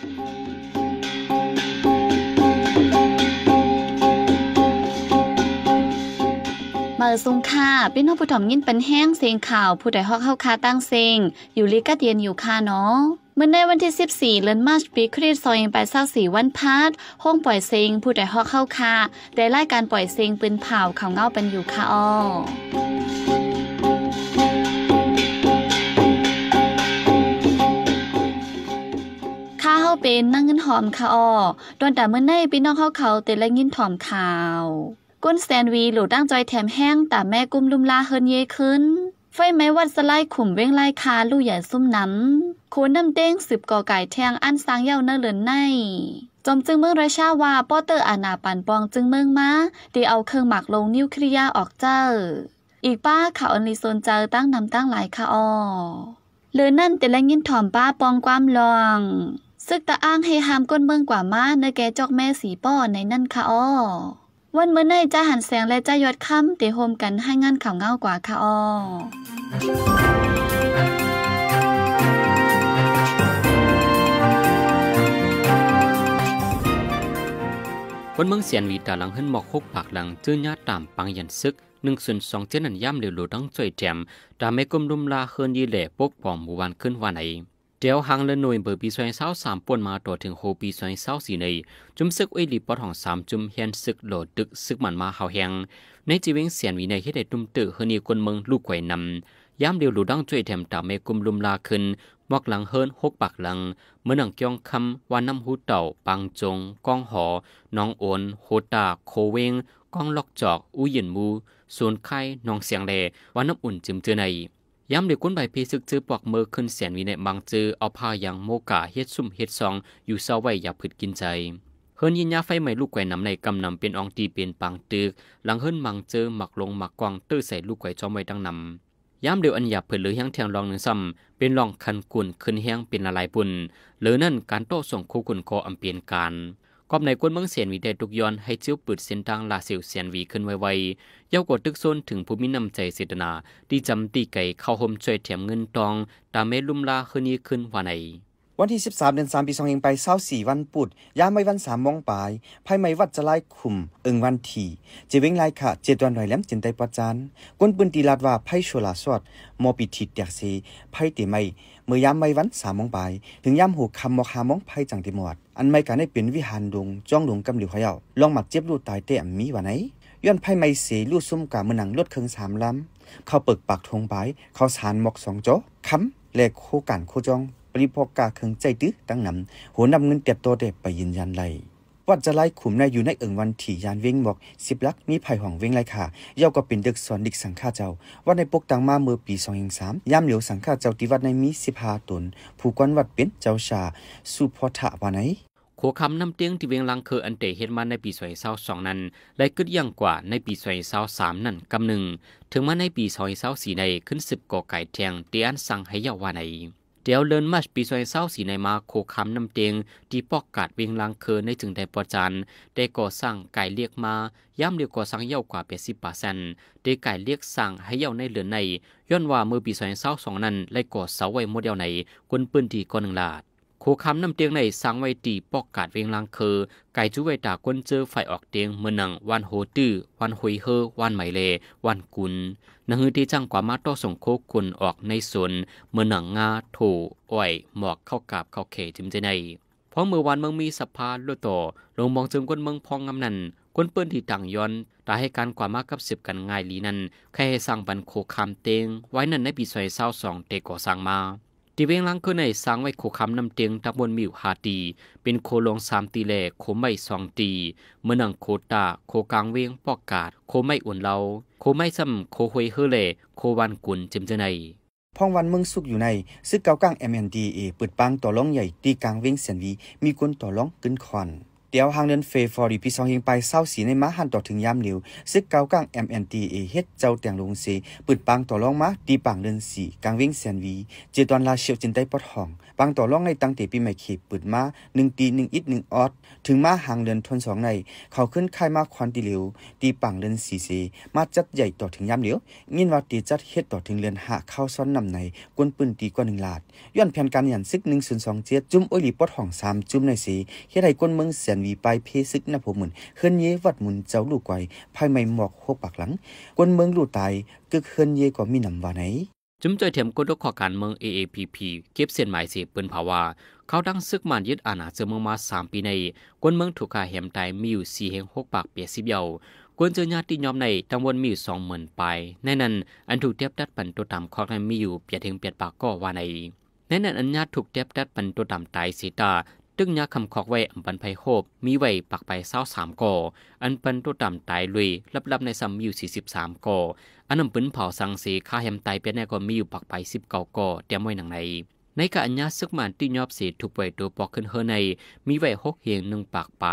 เมื่อสงค่ะพี่น้องผู้ถ่อมยินเป็นแห้ง เสียงข่าวผู้ใดฮอกเข้าคาตั้งเซงอยู่ลิกาเดียนอยู่ค่เนาะเมื่อในวันที่ 14เดือนมาร์ชปีคริสต์ศเศราษ24วันพาร์ทห้องปล่อยเซงผู้ใดฮอกเข้าคาได้ไล่การปล่อยเซงปืนเผาข่าวเงาเป็นอยู่ค่อ้อาเป็นนั่งเงินหอมค่ะออดอนแต่เมื่อในพี่น้องเขาเขาเตละยินถอมข่าว ก้นแซนวีหลูตั้งจอยแถมแห้ง แต่แม่กุ้มลุมลาเฮินเยขึ้นไฟไม้วัดสไลขุมเว้งไล่คาลู่ใหญ่ซุ่มนั้นโคนน้ำเต้งสืบก่อไก่แทงอันสางเย้าเนื้อเหลือนในจอมจึงเมืองราชาว่าป้อเตอร์อาณาปันปองจึงเมืองมาตีเอาเครื่องหมักลงนิวเคลียร์ออกเจ้า อีกป้าข่าวอันลีโซนเจอตั้งนำตั้งหลายค่ะออเลือนั่นแต่ละยินถอมป้าปองความลองซึกตะอ้างให้หามก้นเมืองกว่ามาเนแกจอกแม่สีป้อในนั่นค่ะอ้อวันเมื่อในจะหันแสงและจะยอดค้ำเตโฮมกันให้งานข่าวเงากว่าค่ะอ้อคนเมืองเสียนวีตาหลังฮิ้นหมอกคุกปากหลังจื้อญาตามปังยันซึกหนึ่งส่วนสองเจ็นันย่ำเหลวหลูต้งจ่วยแจมตามไม่กลมลุมลาเคินยีเหล่ปกป้อมหมู่วันขึ้นวันไหนเดียวหางเลนหน่วยเบอร์ปีสวยเศร้าสามป่วนมาตัวถึงโฮปีสวยเศร้าสี่ใน จุมซึกเยลีปอทองสามจุมเฮียนซึกโหลดดึกซึกมันมาเฮาแหงในจีเวงเสียนวีในเฮ็ดได้ตุ้มตื้อเฮนีคนเมืองลูกไข่นำย้ำเดียวหลุดังจ่วยแถมตาเมกุมลุมลาขึ้น มอกหลังเฮินหกปากหลัง เมื่อหนังเกียงคำวานน้ำหูเต่าปังจงก้องหอน้องโอนโฮตาโคเวงก้องลอกจอกอุยินมูส่วนไข่น้องเสียงเลวานน้ำอุ่นจิมเจอในย้ำเดลือก้นใบพีซึกจื้อปอกเมือขึ้นแสนวิในบางจือเอาผ้ายางโมกาเฮ็ดซุ่มเฮ็ดซองอยู่เศร้าไว้อย่าพืดกินใจเฮิรนยินยาไฟไหม่ลูกไก่นำในกำนำเป็นอองตีเป็นปางตึก หลังเฮิรนมังเจอหมักลงหมักกวางตื้อใส่ลูกไก่จอมไว้ดังนำย้ำเดียวอันหยาบเผิดหรือแห้งแทงรองหนึ่งซ้ำเป็นรองคันกุ่นขึ้นแห้งเป็นละลายปุ่นหรือนั่นการโต้ส่งคู่กุ่นคออำเปียนการกอบในกวนเมืองเสียนวีได้ทุกย้อนให้เจ้วปืดเส้นทางลาสิวเสียนวีขึ้นไวๆเย้ากดตึกโซนถึงภูมินำใจเสตนาที่จำตีไก่เข้าหมช่วยแถมเงินตองตามเมลุ่มลาคืนนี้ขึ้นวนไในวันที่13เดือน3ปี2เองไปเศร้าสี่วันปุดยามไม่วันสามมองปลายภายไม่วัดจะไล่ขุมเอิงวันทีเวิงไล่ขะเจดวันหน่อยแหลมจินไตประจันกวนปืนตีลาดว่าไพ่ชัวลาสวดมอปิทิดเดียกสีไพ่ตีไม่เมื่อยามไม่วันสามมองปลาย ถึงยามหูคำมอคามองไพ่จังติมอดอันไม่การได้เปลี่ยนวิหารดงจ้องหลวงกำหลิวเขย่าลองหมัดเจ็บลูดตายเตะมีวันไหนย้อนไพ่ไม่เสียลูดซุ่มกามือหนังลดเคืองสามล้ำเขาเปิกปากทงใบเขาสารหมอกสองโจคำและโคกันโคจองปริพอกาเคืองใจตื้อตั้งนำ หัวนำเงินเตียบโตเด็ไปยืนยันไลวัดจะไล่ขุมนายอยู่ในเอิงวันถี่ยานเวงบอกสิบลักมีไผ่ห่องเวงไรค่ะเย่าก็เป็นเด็กสอนดิกสังฆาเจ้า วัดในปกตังมาเมื่อปีสองยิงสามย่ำเหลียวสังฆาเจ้าที่วัดในมีสิบห้าตน ผู้กวนวัดเป็นเจ้าชาสุพอทะวานไหนขวคำนำเตียงที่เวงลังเคออันเตเห็นมาในปีสวยเศร้าสองนั้นได้กึดยังกว่าในปีสวยเศร้าสามนั่นกำหนึ่ง ถึงมาในปีสวยเศร้าสี่ในขึ้นสิบก่อไก่แทงเตียนสั่งให้เยาววาไหนเดี๋ยวเลินมาชปีซอยเศร้าสีในมาโคคำนำเตียงที่ปอกกาดเวียงลังเคินในถึงได้ประจันได้ก่อสร้างไก่เรียกมาย่ำเรียกก่อสร้างเย่ากว่าเปสิบปาเซนได้ไก่เรียกสั่งให้เย่าในเหลือในย้อนว่าเมื่อปีซอยเศร้าสองนั้นไล้ก่อเสาไว้โมเดลในกวนปืนที่ก่อหนึ่งลาดคูคำน้ำเตียงในสังไว้ตีปอกกาดเวงลังเคอไก่จุไวตาก้นเจอไฟออกเตียงเมือนังวันโฮตื้อวันหุยเฮอวันไหมเลวันกุนนังฮือที่จ้างกว่ามาต้อส่งโคกุนออกในสวนเมือนังงาโถอ้อยหมอกเข้ากาบเข้าเขจิมเจในพรอเมื่อวันเมืองมีสภาลุต่อลงมองจึงก้นเมืองพองงำนันก้นเปื้นที่ต่างย้อนตาให้การกว่ามากกับสิบกันง่ายลีนั้นแค่ให้สร้างบันโคคำเตงไว้นั่นในปีซอยเศร้าสองเตก่อสั่งมาตีเวงลังคือในสร้างไว้โคคำนำเตียงตะบนมิวหาตี เป็นโคลงสามตีแหลกโคไม่สองตี เมื่อนังโคตา โคกลางเวงปอกกาดโคไม่อุ่นเราโคไม่ซ้ำโคหวยเฮเลโควันกุนจิมเจในพ่องวันเมืองสุกอยู่ในซึกเกากลาง MNDA เปิดปางต่อร้องใหญ่ตีกลางเวงเสียนวี มีคนต่อร้องกึนควันเดี๋ยวหางเดือนเฟฟอร์ีพี่สองหิงไปเศร้าสีในม้าหันต่อถึงยามเหลียวซึกเกากลางเอ็มเอ็นตีเฮ็ดเจ้าแต่งลงสีปืดปังต่อรองม้าดีปังเดือนสีกลางวิ่งแซนวี เจตอนลาเชียวจินได้ปอดห้องปังต่อร่องในตั้งตีปีใหม่ขีดปืดมาหนึ่งตีหนึ่งอิดหนึ่งออดถึงมาหางเดอนทนสองใน เขาขึ้นค่ายมาควันตีเหลวตีปังเดอนสีสีมาจัดใหญ่ต่อถึงย่ำเหลียวงินว่าตีจัดเฮ็ดต่อถึงเรือนหาเข้าซ้อนนำในกวนปืนตีกว่าหนึ่งลาดย้อนเพียนการหยันซึกหนึ่งศูนย์สองเจ็ดจุ้มโอลีปอดห่องสามจุ้มในสีเฮ็ดให้กวนเมืองเสียนวีไปเพซึกนบผมเหมือนเฮือนเย่วัดมุนเจ้าลูกไกวภายไม่หมอกหกปากหลังกวนเมืองลู่ตายกึกเฮือนเย่ก็มีหนำว่าไหนจุ้มจอยเถียมกนดกขอการเมือง AAPP เก็บเส้นหมายเสียเปืนภาวา เขาดังซึกมันยึดอาณาเักอเมืองมาสามปีในกวนเมืองถูกขาแหมตายมีอยู่สี่แห่งหกปากเปียสิบเยาวกวนเจอญาติยอมในตำบลมีอยู่สองหมื่นปายในนั้น อันถูกเทียบดัดปันตัวต่ำขอกนั้นมีอยู่ เปียถึงเปียดปากก็ว่าในใน นั้นอันญาติถูกเทียบดัดปันตัวต่ำตายสีตาตึงยาคำขอกไว้อันปันไพโคบมีไว้ปักไปเศร้าสามก่ออันเป็นตัวต่ำตายลุยรับรับในซัมมิวสี่สิบสามก่ออันนำปืนเผาสังสีฆ่าแฮมตายเป็นแน่ก็มีอยู่ปักไปสิบเก้าก่อเตรียมไว้หนังในในกะอัญญาซึกมันที่ยอบสีถูกไว้ตัวปอกขึ้นเฮในมีไว้หกเหียงหนึ่งปากไป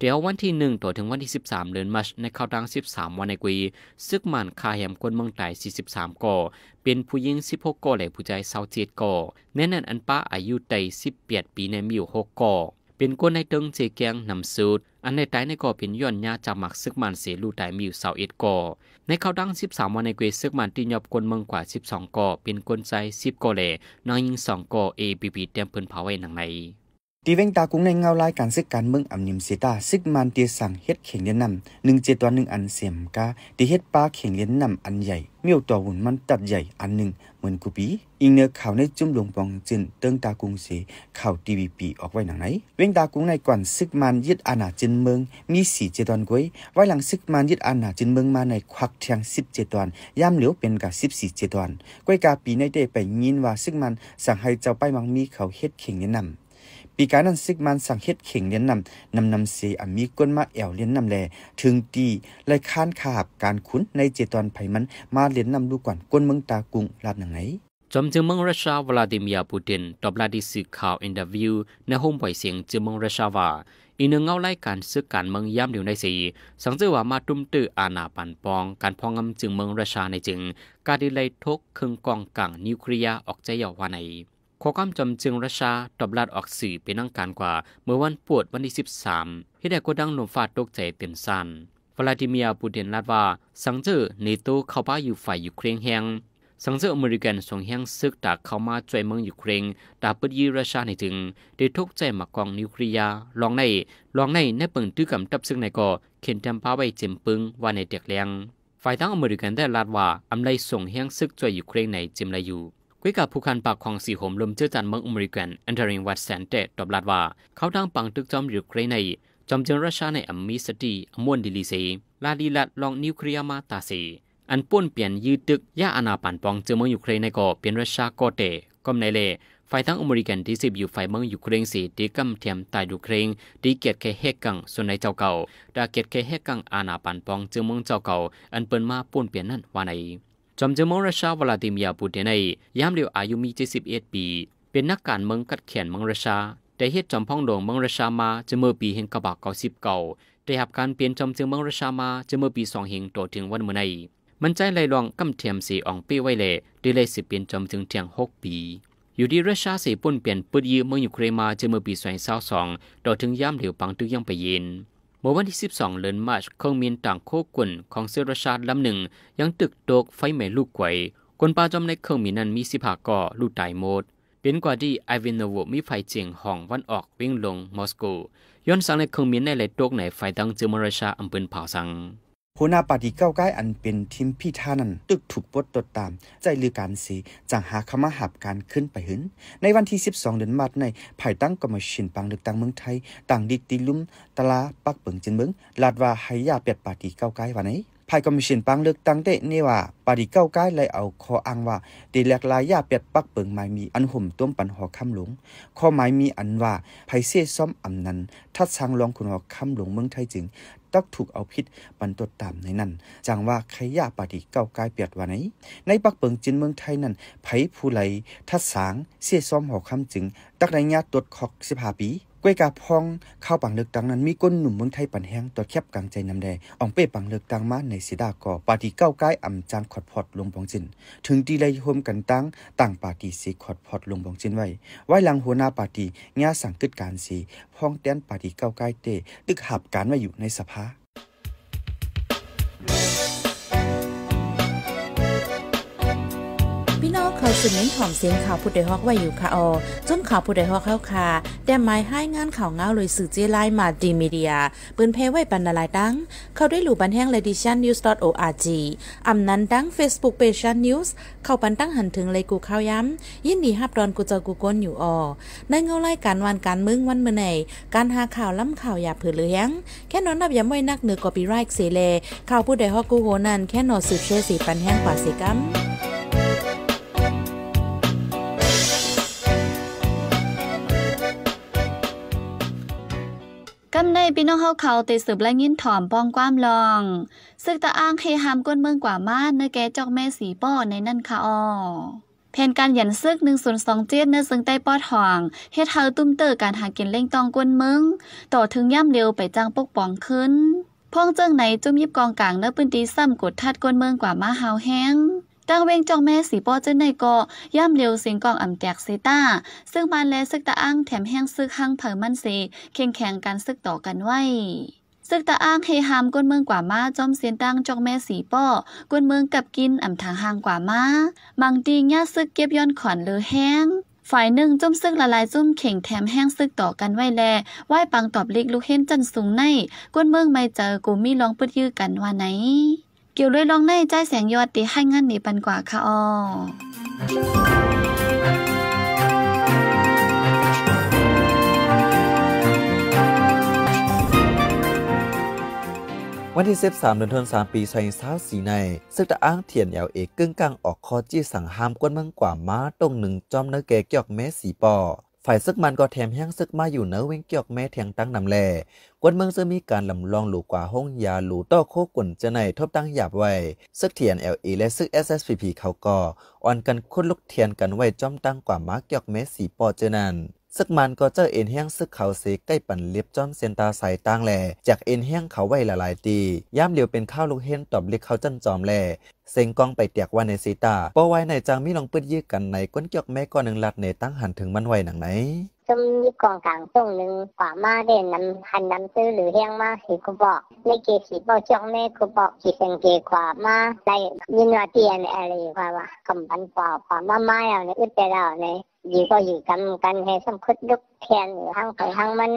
เดี๋ยววันที่หงต่อถึงวันที่สิามเดือนมัชในข่าวดังสสิบามวันในกุยซึกมันคาแหมคนเมืองไต่สสีิบสามก่อเป็นผู้หญิงสิบหกก่อและผู้ชาย็ดก่อแน่นอนอันป้าอายุไตสิบแปดปีในมิวหกก่อเป็นคนในตึงเจียงนำสูตรอันในไต่ในก่อเป็นย้อนยาจากหมักซึกมันเสลู่ไต่มสาวเอ็ดก่อในข่าวดังสสิบามวันในกุยซึกมันตีหยอบคนเมืองกว่าสสิบองก่อเป็นคนใจสิบก่อและนางหญิงสองก่อี b ีเตรียมเพิ่นเผาไว้หนังในตีเวงตากุ้งในเงาลายการซึกการเมืองอำนิมสิตาซึกมันเตียสั่งเฮ็ดเข่งเลียนนำหนึ่งเจตวันนหึ่งอันเสียมกาตีเฮ็ดปลาเข่งเลียนนำอันใหญ่เมียวตัวหุ่นมันตัดใหญ่อันหนึ่งเหมือนกูปีอิงเนื้อข่าวในจุ่มลงปองจินเติงตากุ้งเสข่าวทีวีปีออกไว้หนังไหนเวงตากุ้งในก่อนซึกมันยึดอาณาจินเมืองมีสี่เจตวันกวยไว้หลังซึกมันยึดอาณาจินเมืองมาในควักเทียง10เจตวันย่ำเหลียวเป็นกับบสิสี่เจตวันกวยกาปีในเดไปยินว่าซึกมันสั่งให้เจ้าไปมังมีเขาเฮ็ดเข่งเลียนนำปีการนั้นซิกมันสั่งเฮ็ดเข่งเลียนนำนำนำเสอามีก้นมาแอวเลียนนำแลถึงตีไลค้านขาบการคุ้นในเจตอนไผมันมาเลียนนำดูก่อนก้นเมืองตากุงลาดหนังไหนจอมจึงเมืองรัสเซียวลาดิเมียร์ปูตินตอบลาดิสื่อข่าวอินเตวิวในห้องปล่อยเสียงจึงเมืองรัสเซียว่าอีนึงเงาไล่การซื้อการเมืองย่ำเดียวในสีสังเจอว่ามาตุ้มตื้ออาณาปันปอง การพองงำจึงเมืองราชาในจึง การดิเลยทกเครื่องกองกังนิวเคลียร์ออกใจเยาววนันขอความจำจึงราชาตอบลาดออกสื่อเป็นนั่งการกว่า เมื่อวันปวดวันที่สิามที่ได้กดังหนุมฟาดตกใจเต็มซันวลาดิเมียปูเดนลาดว่า สังเจอเนโตเข้าบ้าอยู่ฝ่ายยูเครนแหงสังเจออเมริกันส่งแหงซึกตากเข้ามาจ่วยเมืองยูเครนตาปืดยีราชาในถึง ได้ทุกใจมากองนิวเคลียลองในลองในในเปิงตื้อกำตับซึ่งในก่อเข็นจำป้าไว้เจ็มปึงว่าในเด็กแรงฝ่ายทั้งอเมริกันได้ลาดว่าอำไลส่งแหงซึกจ่วยยูเครนในเจ็มลาอยู่กับผู้คันปากของสีหมลมเจืาอจันเมืองอเมริกันแอนเดริงวัตแซนเตตอบลาดว่าเขาดังปังตึกจอมอยู่เครในจอมเจญราชาในอมมิสตีอมวนดิลิเซลาดีลัดลองนิวเคลียมาตาเซอันป้วนเปลี่ยนยืดตึกย่าอนาปันปองเจอเมืองยูเครนในก่อเปลี่ยนราชาโกเตก็ในเล่ไฟทั้งอเมริกันที่สิบอยู่ไฟเมืองยูเครนสีดีกัมเทียมตายยูเครนดีเกียแค่เฮกังส่วนในเจ้าเก่าดาเกียแค่เฮกังอาณาปันปองเจอเมืองเจ้าเก่า อันเปิ้นมาป้วนเปลี่ยนนั่นว่าในจอมเจมอรัชาวลาดิมียาปูตินในยามเลียวอายุมี71ปี เป็นนักการเมืองกัดแขนมังรัชาได้เฮ็ดจอมพ่องดงมังรัชามาจเมื่อปีเฮงกะบากเก่าสิบเก่าได้หับการเปลี่ยนจอมเจมังรัชามาจเมื่อปีสองเฮงต่อถึงวันเมื่อในมันใจไหลลองกำเทียมสีอองปี้ไว้เล่ได้เลยสิเปลี่ยนจอมถึงเทียงหกปี อยู่ดีรัชาสีปุ่นเปลี่ยนปืดยืมเมืองยูเครนมาจเมื่อปีสองเศร้าสองต่อถึงยามเดลียวปังตึกยังไปเย็นมื่อวันที่ 12เดือนมาร์ชเครื่องมินต่างโคกุนของเซอร์ชาดลำหนึ่งยังตึกโดกไฟไหม้ลูกไกว คนปาจอมในเครื่องมินนั้นมีสิบหาก่อลูกตายหมด เป็นกว่าที่ไอวินโนวมีไฟเจียงห้องวันออกวิ่งลงมอสโกย้อนสังในเครื่องมินในเหลโดกในไฟตั้งเจอมรชาอัมเภอนเผาสังหัวหน้าปฏิเก้าไก้อันเป็นทิมพี่ท่านั้นตึกถูกปดตดตามใจลือการสีจังหาคมาหับการขึ้นไปหึนในวันที่12เดือนมัดในภายตั้งกรมชินปังเลือกตั้งเมืองไทยต่างดิติลุ่มตลาปักเปิงจินเมืองลาดว่าไายาเป็ดปฏิเก้าไก้วันไหนภายกรมชินปังเลือกตั้งเตะนี่ว่าปฏิเก้าไก้เลยเอาคออ้างว่าตีแหลกลายยาเป็ดปักเปิงไม่มีอันห่มต้มปันหอคำหลงข้อไม่มีอันว่าภายเสียซ้อมอำนั้นทัดช้างลองคุณหอคำหลงเมืองไทยจึงักถูกเอาพิษปันตดตามในนั้นจังว่าใครยาปฏิเก้ากายเปียดวันไหน ในปักเปิงจินเมืองไทยนั้นไผผู้ไหลทัดสาง เสียซ้อมหอกคำจึง ตักรนยาตรวจคอกสิบ้าปีกวยกาพองข้าวปังเลือกตั้งนั้นมีก้นหนุ่มเมืองไทยปันแห้งตัวแคบกลางใจน้ำแดอองเป้ปังเลือกตั้งมาในสีดาก่อปาร์ตี้ก้าไกลอำจางขอดพอดลงบองจินถึงดีเลยโฮมกันตั้งต่างปาร์ตี้สีขอดพอดลงบองจินไว้ไว้หลังหัวหน้าปาร์ตี้ง่สั่งกึดการสีพองเต้นปาร์ตี้ก้าไกลเตตึกหับการไว้อยู่ในสภาจึงเน้นหอมเสียงข่าวผู้ใดฮอกไว้อยู่ค่ะออจนข่าวผู้ใดฮอกเข้าค่ะ แต่หมายให้งานข่าวเงาเลยสื่อเจ้ไลมาดีมีเดียปืนเพไว้ปันนาลายดังเข้าได้หลู่บันแห้งเลดิชันนิวส์ .org อำนั้นดัง Facebook p a g e นิวส์เข้าปันตั้งหันถึงเลยกูข้าวย้ำยินดีฮับดอนกูเจอกูก้นอยู่ออในเงาไล่การวันการมึงวันเมื่อไหการหาข่าวล้ำข่าวอย่าเผือเลือยงแค่นอนนับย้ำไว้นักเหนือกอปีไรค์เสเลข่าวผู้ใดฮอกกูโหนันแค่นอนสืบเชื่อสีปันแห้งกว่าสีกัมกำในพี่น้องเฮาเขาเตสืบและยินถอมป้องความลองซึกตะอ้างเฮฮามก้นเมืองกว่ามาเนื้อแกจอกแม่สีป้อในนั่นค่ะออแผนการหยันซึก1027เนื้อซึ่งใต้ป้อ่องเฮ็ดเฮาตุ้มเตอการหากินเล่งตองก้นเมืองต่อถึงย่ำเร็วไปจ้างปกป้องขึ้น พ่องเจิ้งไหนจุ้มยิบกองกลางเนื้อปืนตีซ้ำกดทัดก้นเมืองกว่ามาเฮาแห้งตั้งเวงจองแม่สีป้อเจ้าในก็ย่ำเร็วเสียงกองอ่ำแจกเซต้าซึ่งมานและซึกตาอ้างแถมแห้งซึกข้างเผอมันเซเข่งแข่งกันซึกต่อกันไว้ซึกตาอ้างเฮฮามก้นเมืองกว่ามาจอมเสียนตั้งจองแม่สีป้อก้นเมืองกับกินอ่ำทางห่างกว่ามามังตีงย่าซึกเก็บย้อนขอนเลอแห้งฝ่ายหนึ่งจุ่มซึกละลายจุ่มเข่งแถมแห้งซึกต่อกันไว้แลไหวปังตอบเล็กลูกเห็นจันสูงในก้นเมืองไม่เจอกูมีลองปืดยื้อกันว่าไหนเกี่ยวด้วยลองในใจแสงยอดตีให้งันหนีปันกว่าค่ะอ๋อวันที่ 13เดือนธันวาคมปี2024ใน ซึกตะอ้างเถียนแอลเอกึ่งกลางออกคอจี้สั่งห้ามกวนเมืองกว่าม้าตรงหนึ่งจอมเนื้อแก่เกี่ยวกเมสีปอฝ่ายซึกมันก็แถมแห้งซึกมาอยู่เนื้อเวงเกียกแม่เถียงตั้งนำแลกวนเมืองจะมีการลำลองหลูกว่าห้องยาหลูต้อโคกุ่นจะในทบตั้งหยาบไว้ ซึกเทียนเอลีและซึกพีพีเขาก็อ่อนกันคุ้นลุกเทียนกันไว้จ้อมตั้งกว่ามาเกียกแม่สีปอเจนันซึกมันก็เจอเอ็นแห้งซึกเขาเสกใกล้ปั่นเล็บจ้อมเซนตาใส่ตั้งแหล่จากเอ็นแห้งเขาไว้ละลายตีย่ามเหลียวเป็นข้าวลูกเห็นตอบเล็กเขาจันจอมแหล่เซงกองไปเตียกว่าในสีตาปอไว้ในจางมีลองปืดยื้กันในก้นเกียกแม่ก้อนหนึ่งลัดในตั้งหันถึงมันไว้หนังไหนจมยุกองกลางตรงหนึ่งขวามาเด่นน้ำหันน้ำซื้อหรือแห้งมาสีกูบอกในเกสีบอกจ้องแม่กูบอกสีเซงเกขวามาในยินว่าเตียนอะไรว่าวากำบันปอขวามาไม่เอาในอึดแต่เราในอยู่ก็อยู่กำกันให้สมคุดลุกแทนอยู่ห้างไปห้างมัน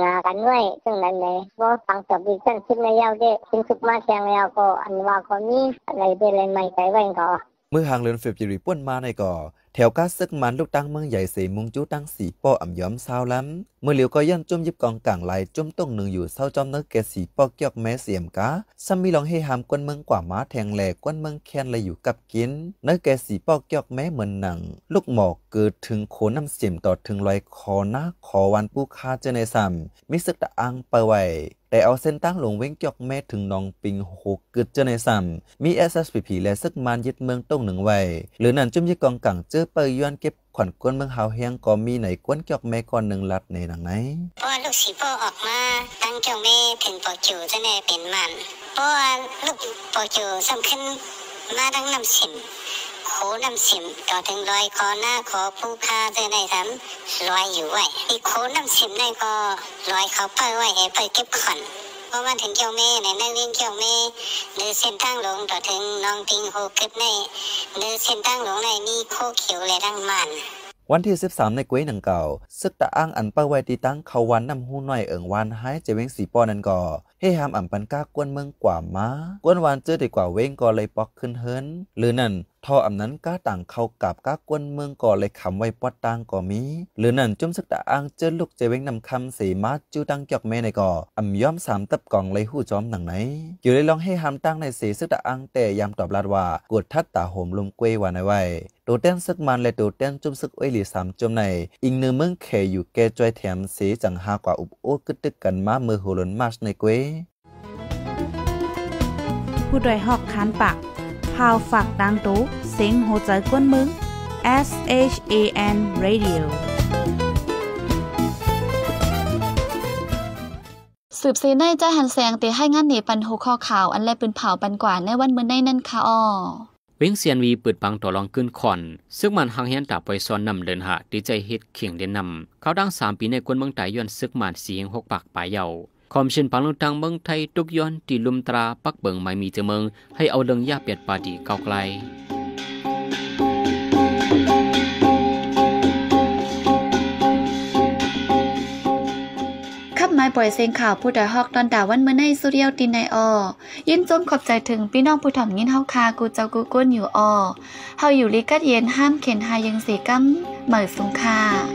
งากันไว้ซึ่งนั้นเลยว่าฟังจบดีกันคิดในยาวเด้คิดสุกมาแทงแล้วก็อันว่ากนนี้อะไรเป็นอะไรใหม่ไปไว้ก็เมื่อหางเรือนเฟบจิริป่วนมาในก่อ แถวกาซึกมันลูกตั้งเมืองใหญ่เสมุงจูตั้งสีป้ออ่ำย้อมเศร้าล้ำเมื่อเหลียวก็ย่นจุ่มยิบกองกลางไหลจุ่มต้งหนึ่งอยู่เศร้าจอมเนื้อแกสีป้อเกียกแม่เสียมกาซัมมีลองให้หามกวนเมืองกว่าม้าแทงแหลกกวนเมืองแคนเลยอยู่กับกินเนื้อแกสีป้อเกียกแม่เหมือนหนังลูกหมอกเกิดถึงโคน้ำเสียมต่อถึงลอยคอหน้าคอวันปูคาเจเนซัมมิสึกตะอังไปไวแต่เอาเส้นตั้งหลงเว้งจอกแม่ถึงนองปิงโหกึดเจอในซ้ำมีเเออสพีพีและซึกมันยึดเมืองต้งหนึ่งไว้หรือนั่นจุ่มยี่กองกังเจอเปยย้อนเก็บขวัญก้นเมืองเฮาเฮียงก็มีไหนก้นจอกแม่ก่อนหนึ่งลัดในหนังไหนพาอลูกสีพ่ออกมา ตั้งจอกแม่ถึงปอจูเจอในเป็นมันพาอลูกปอจูสำคัญมาตั้งนำสินโูน้ำสิมต่อถึงลอยคอหน้าขอผู้ค่าเจอในทำลอยอยู่ไว้อีโขน้ำสิมในก็ลอยเขาเปิดไว้หเปิดเก็บขอนเพราะว่าถึงเกี่ยวเม่ในนั่งเลี้ยงเกี่ยวเม่เนือเส้นตั้งหลงต่อถึงน้องติงโฮคลิปในเนือเส้นตั้งหลงในมีโคเขียวและดังมัน วันที่13ในกวยหนังเก่าซึกตะอ้างอันเป้าไว้ตีตั้งเขาวันน้ำหูหน่อยเอิงวันหายเจเวงสีป้อนันก่อเฮฮามอ่ำปันก้ากวนเมืองกว่ามากวนวานเจอดีกว่าเว้งก่อเลยปอกขึ้นเฮินหรือนั่นทออ่ำนั้นก้าต่างเข้ากับก้ากวนเมืองก่อเลยคำไว้ปอดต่างก่อมี หรือนั่นจุ่มสักตาอ้างเจอลูกเจเว้งนำคำสเสมาจูตังเกียกแม่ในก่ออ่ำย้อมสามตับกล่องเลยหู้จอมหนังไหนอยู่เลยลองให้หามตั้งในเสสักตาอ้างแต่ยามตอบลาดว่า กวดทัดตาโหมลมเกวว่าในไว้ตัเต้นสักมันและตัเต้นจุ่มสักอ้อยหลีสามจุ่มในอิงเนื้อเมืองแขอยู่แกจอยแถมเสจังหากว่าอุบโอ้กึดตึกกันมาเมื่อโหลนมาชในเกวผู้ดยหอกคานปากพาวฝากดังตู้เซ็งโหใจกวนมึง S H A N Radio สืบเสนในใจหันแสงเตให้งานเนปันหหข้อข่าว อันแลปืนเผาปันกว่า ในวันมื่อในนั่นค่ะอ๋อเวงเซียนวีเปิดปังต่อรองขึ้นคอน ซึ่งมันหังเฮียนตาไปซ้อนนำเดินหาดีใจเฮ็ดเขียงเด่นนำเขาดังสามปีในกวนเมืองไต้ย้อนซึกมันสีงหกปากปลายเยาคอมชินพังลงทางเมืองไทยทุกย้อนตีลุมตรา ปักเบิงไม่มีเจเมือง ให้เอาเรื่องยาเปียดปาดีเก่าไกลไม่ปล่อยเสียงข่าวผู้ดอฮอกตอนด่าวันเมื่อในสุเรียวตินในออยินจมขอบใจถึง พี่น้องผู้ถ่อมยินเฮาคากูเจ้ากูก้นอยู่ออเฮาอยู่ลิกัดเย็นห้ามเข็นหายังเสกั้มเหมือสงคา